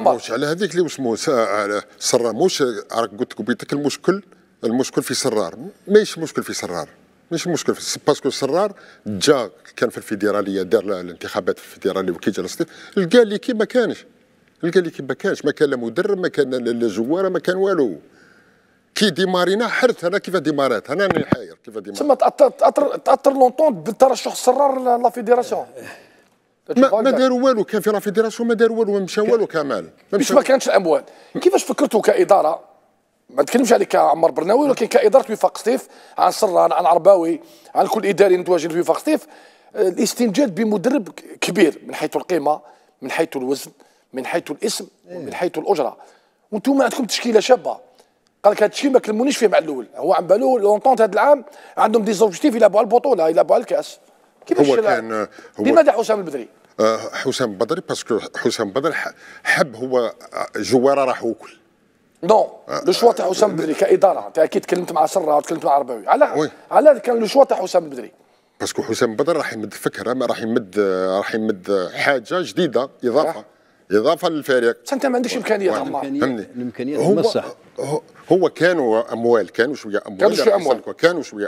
موش على هذيك اللي واش على آه، آه، سرار موش راك قلت لك بيتك المشكل المشكل في سرار ماشي مشكل في سرار ماشي مشكل في باسكو سرار جا كان في الفيدراليه دار الانتخابات في الفيدراليه وكي جا لصديق لقى اللي كي ما كانش لقى اللي كي ما كانش ما كان لا مدرب ما كان لا جواره ما كان والو كي ديمارينا حرت انا كيف ديمارات انا حاير كيف ديمارات تما تاثر تاثر تاثر بالترشح سرار لا فيدراسيون ما, ما داروا والو كان في لا فيدراسيون ما داروا والو ما مشى والو كمال ما مش ما كانش الاموال كيفاش فكرتوا كاداره ما نتكلمش عليك كعمر برناوي ولكن كاداره وفاق سطيف عن سران عن عرباوي عن كل اداري متواجد في وفاق سطيف آه، الاستنجاد بمدرب كبير من حيث القيمه من حيث الوزن من حيث الاسم من إيه. حيث الاجره وانتم عندكم تشكيله شابه قال لك هذا الشيء ما كلمونيش فيه مع الاول هو عم بالو لونتونت هذا العام عندهم دي زوبجيكتيف يلعبوا على البطوله يلعبوا على الكاس كيفاش هو كان هو لماذا حسام البدري؟ آه، حسام بدري باسكو حسام بدري حب هو آه، جوار راح وكل نو آه، لو شوا تاع حسام البدري كاداره انت اكيد تكلمت مع سره وتكلمت مع عرباوي على وي. على كان لو شوا تاع حسام البدري باسكو حسام بدر راح يمد فكره راح يمد راح يمد حاجه جديده اضافه اضافه للفريق انت ما عندكش امكانيات فهمني الامكانيات هو هو كانوا اموال كانوا شويه اموال كانوا شويه اموال كانوا شويه